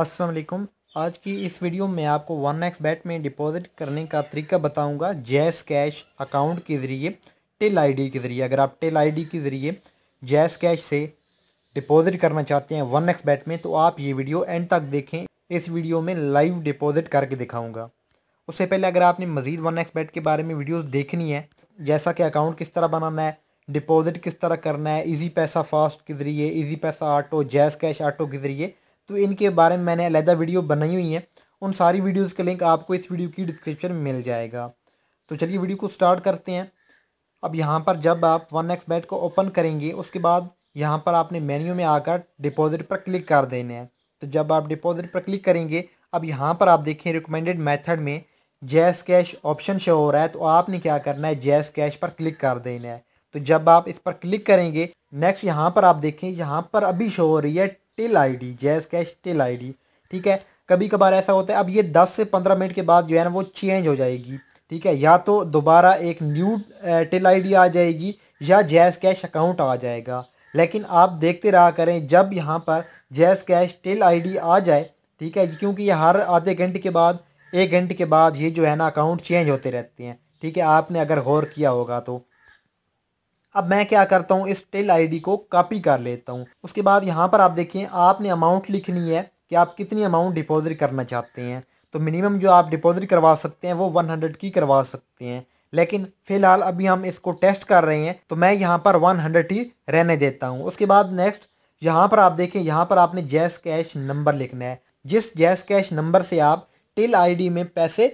अस्सलाम वालेकुम आज की इस वीडियो में आपको वन एक्स बैट में डिपॉजिट करने का तरीका बताऊंगा जैस कैश अकाउंट के ज़रिए टेल आईडी के ज़रिए अगर आप टेल आईडी के ज़रिए जैस कैश से डिपॉजिट करना चाहते हैं वन एक्स बैट में तो आप ये वीडियो एंड तक देखें इस वीडियो में लाइव डिपॉजिट करके दिखाऊँगा उससे पहले अगर आपने मज़ीद वन एक्स बैट के बारे में वीडियोज़ देखनी है जैसा कि अकाउंट किस तरह बनाना है डिपॉजिट किस तरह करना है इजी पैसा फास्ट के ज़रिए इजी पैसा आटो जैस कैश आटो के ज़रिए तो इनके बारे में मैंने अलहदा वीडियो बनाई हुई है उन सारी वीडियोज़ का लिंक आपको इस वीडियो की डिस्क्रिप्शन में मिल जाएगा तो चलिए वीडियो को स्टार्ट करते हैं अब यहाँ पर जब आप वन एक्स बैट को ओपन करेंगे उसके बाद यहाँ पर आपने मेन्यू में आकर डिपॉजिट पर क्लिक कर देने हैं तो जब आप डिपॉजिट पर क्लिक करेंगे अब यहाँ पर आप देखें रिकमेंडेड मेथड में जैस कैश ऑप्शन शो हो रहा है तो आपने क्या करना है जैस कैश पर क्लिक कर देना है तो जब आप इस पर क्लिक करेंगे नेक्स्ट यहाँ पर आप देखें यहाँ पर अभी शो हो रही है टिल आईडी जैस कैश टिल आईडी ठीक है कभी कभार ऐसा होता है अब ये दस से पंद्रह मिनट के बाद जो है ना वो चेंज हो जाएगी ठीक है या तो दोबारा एक न्यू टिल आईडी आ जाएगी या जैस कैश अकाउंट आ जाएगा लेकिन आप देखते रहा करें जब यहाँ पर जैस कैश टिल डी आ जाए ठीक है क्योंकि ये हर आधे घंटे के बाद एक घंटे के बाद ये जो है ना अकाउंट चेंज होते रहते हैं ठीक है आपने अगर गौर किया होगा तो अब मैं क्या करता हूँ इस टेल आईडी को कॉपी कर लेता हूँ उसके बाद यहाँ पर आप देखिए आपने अमाउंट लिखनी है कि आप कितनी अमाउंट डिपॉजिट करना चाहते हैं तो मिनिमम जो आप डिपॉजिट करवा सकते हैं वो वन हंड्रेड की करवा सकते हैं लेकिन फ़िलहाल अभी हम इसको टेस्ट कर रहे हैं तो मैं यहाँ पर वन हंड्रेड ही रहने देता हूँ उसके बाद नेक्स्ट यहाँ पर आप देखें यहाँ पर आपने जैस कैश नंबर लिखना है जिस जैस कैश नंबर से आप आई डी में पैसे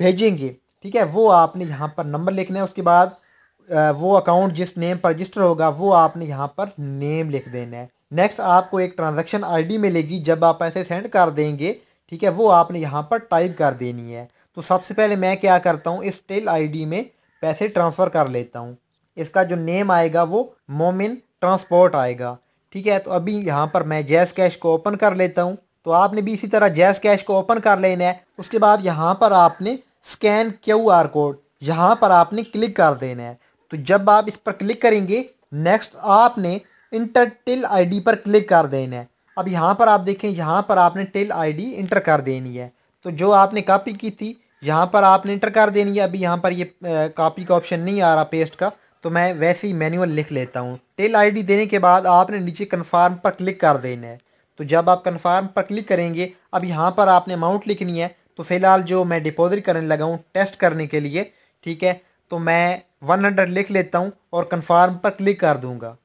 भेजेंगे ठीक है वो आपने यहाँ पर नंबर लिखना है उसके बाद वो अकाउंट जिस नेम पर रजिस्टर होगा वो आपने यहाँ पर नेम लिख देना है नेक्स्ट आपको एक ट्रांजैक्शन आईडी मिलेगी जब आप पैसे सेंड कर देंगे ठीक है वो आपने यहाँ पर टाइप कर देनी है तो सबसे पहले मैं क्या करता हूँ इस टेल आईडी में पैसे ट्रांसफ़र कर लेता हूँ इसका जो नेम आएगा वो मोमिन ट्रांसपोर्ट आएगा ठीक है तो अभी यहाँ पर मैं जैस कैश को ओपन कर लेता हूँ तो आपने भी इसी तरह जैस कैश को ओपन कर लेना है उसके बाद यहाँ पर आपने स्कैन क्यू आर कोड यहाँ पर आपने क्लिक कर देना है तो जब आप इस पर क्लिक करेंगे नेक्स्ट आपने इंटर टिल आईडी पर क्लिक कर देना है अब यहाँ पर आप देखें यहाँ पर आपने टिल आईडी इंटर कर देनी है तो जो आपने कॉपी की थी यहाँ पर आपने इंटर कर देनी है अभी यहाँ पर ये कॉपी का ऑप्शन नहीं आ रहा पेस्ट का तो मैं वैसे ही मैनुअल लिख लेता हूँ टेल आईडी देने के बाद आपने नीचे कन्फर्म पर क्लिक कर देना है तो जब आप कन्फर्म पर क्लिक करेंगे अब यहाँ पर आपने अमाउंट लिखनी है तो फ़िलहाल जो मैं डिपॉजिट करने लगा हूँ टेस्ट करने के लिए ठीक है तो मैं वन हंड्रेड लिख लेता हूँ और कन्फर्म पर क्लिक कर दूँगा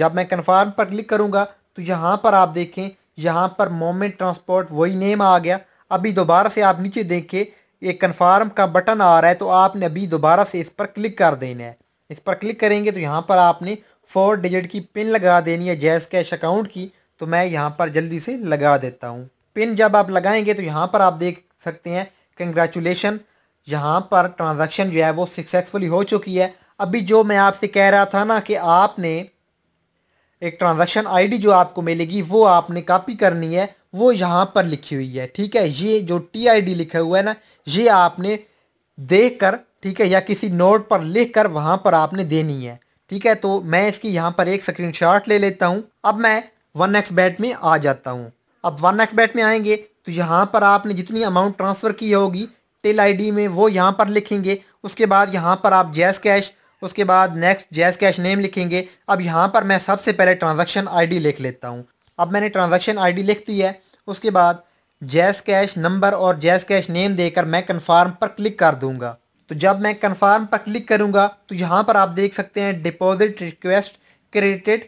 जब मैं कन्फर्म पर क्लिक करूँगा तो यहाँ पर आप देखें यहाँ पर मोमेंट ट्रांसपोर्ट वही नेम आ गया अभी दोबारा से आप नीचे देखें एक कन्फर्म का बटन आ रहा है तो आपने अभी दोबारा से इस पर क्लिक कर देना है इस पर क्लिक करेंगे तो यहाँ पर आपने फोर डिजिट की पिन लगा देनी है जैस कैश अकाउंट की तो मैं यहाँ पर जल्दी से लगा देता हूँ पिन जब आप लगाएंगे तो यहाँ पर आप देख सकते हैं कंग्रेचुलेशन यहाँ पर ट्रांजैक्शन जो है वो सक्सेसफुली हो चुकी है अभी जो मैं आपसे कह रहा था ना कि आपने एक ट्रांजैक्शन आईडी जो आपको मिलेगी वो आपने कॉपी करनी है वो यहाँ पर लिखी हुई है ठीक है ये जो टी आई डी लिखा हुआ है ना ये आपने देख कर ठीक है या किसी नोट पर लिख कर वहाँ पर आपने देनी है ठीक है तो मैं इसकी यहाँ पर एक स्क्रीन शॉट ले लेता हूँ अब मैं वन एक्स बैट में आ जाता हूँ अब वन एक्स बैट में आएंगे तो यहाँ पर आपने जितनी अमाउंट ट्रांसफ़र की होगी टिल आईडी में वो यहाँ पर लिखेंगे उसके बाद यहाँ पर आप जैस कैश उसके बाद नेक्स्ट जैस कैश नेम लिखेंगे अब यहाँ पर मैं सबसे पहले ट्रांजेक्शन आईडी लिख लेता हूँ अब मैंने ट्रांजेक्शन आईडी लिख दी है उसके बाद जैस कैश नंबर और जैस कैश नेम देकर मैं कन्फर्म पर क्लिक कर दूँगा तो जब मैं कन्फर्म पर क्लिक करूँगा तो यहाँ पर आप देख सकते हैं डिपॉजिट रिक्वेस्ट क्रेडिटेड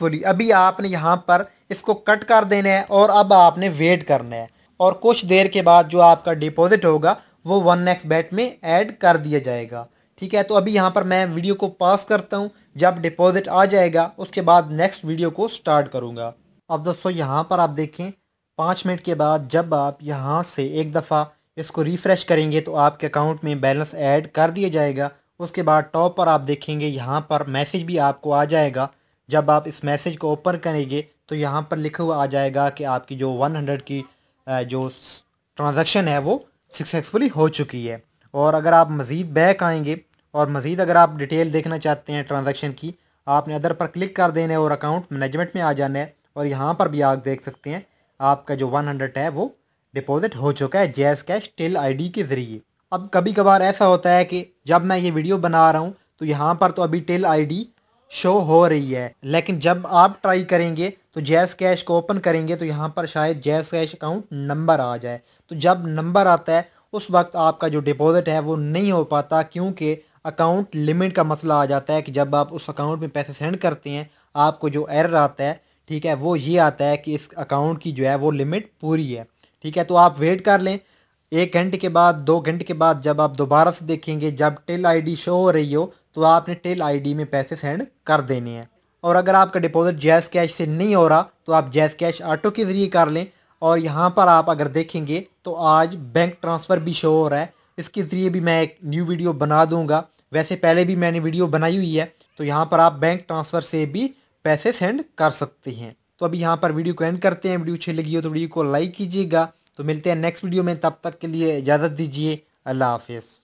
बोली अभी आपने यहाँ पर इसको कट कर देना है और अब आपने वेट करना है और कुछ देर के बाद जो आपका डिपॉजिट होगा वो वन एक्स बैट में ऐड कर दिया जाएगा ठीक है तो अभी यहाँ पर मैं वीडियो को पास करता हूँ जब डिपॉजिट आ जाएगा उसके बाद नेक्स्ट वीडियो को स्टार्ट करूँगा अब दोस्तों यहाँ पर आप देखें पाँच मिनट के बाद जब आप यहाँ से एक दफ़ा इसको रिफ़्रेश करेंगे तो आपके अकाउंट में बैलेंस ऐड कर दिया जाएगा उसके बाद टॉप पर आप देखेंगे यहाँ पर मैसेज भी आपको आ जाएगा जब आप इस मैसेज को ओपन करेंगे तो यहाँ पर लिखा हुआ आ जाएगा कि आपकी जो 100 की जो ट्रांजेक्शन है वो सक्सेसफुली हो चुकी है और अगर आप मज़ीद बैक आएंगे और मज़ीद अगर आप डिटेल देखना चाहते हैं ट्रांजेक्शन की आपने अदर पर क्लिक कर देना है और अकाउंट मैनेजमेंट में आ जाना है और यहाँ पर भी आप देख सकते हैं आपका जो वन हंड्रेड है वो डिपॉजिट हो चुका है जैस कैश टेल डी के ज़रिए अब कभी कभार ऐसा होता है कि जब मैं ये वीडियो बना रहा हूँ तो यहाँ पर तो अभी टेल डी शो हो रही है लेकिन जब आप ट्राई करेंगे तो जैस कैश को ओपन करेंगे तो यहाँ पर शायद जैस कैश अकाउंट नंबर आ जाए तो जब नंबर आता है उस वक्त आपका जो डिपॉज़िट है वो नहीं हो पाता क्योंकि अकाउंट लिमिट का मसला आ जाता है कि जब आप उस अकाउंट में पैसे सेंड करते हैं आपको जो एरर आता है ठीक है वो ये आता है कि इस अकाउंट की जो है वो लिमिट पूरी है ठीक है तो आप वेट कर लें एक घंटे के बाद दो घंटे के बाद जब आप दोबारा से देखेंगे जब टिल आईडी शो हो रही हो तो आपने टेल आईडी में पैसे सेंड कर देने हैं और अगर आपका डिपॉजिट जैस कैश से नहीं हो रहा तो आप जैस कैश ऑटो के ज़रिए कर लें और यहाँ पर आप अगर देखेंगे तो आज बैंक ट्रांसफ़र भी शो हो रहा है इसके ज़रिए भी मैं एक न्यू वीडियो बना दूँगा वैसे पहले भी मैंने वीडियो बनाई हुई है तो यहाँ पर आप बैंक ट्रांसफ़र से भी पैसे सेंड कर सकते हैं तो अभी यहाँ पर वीडियो को एंड करते हैं वीडियो अच्छी लगी हो तो वीडियो को लाइक कीजिएगा तो मिलते हैं नेक्स्ट वीडियो में तब तक के लिए इजाज़त दीजिए अल्लाह हाफिज़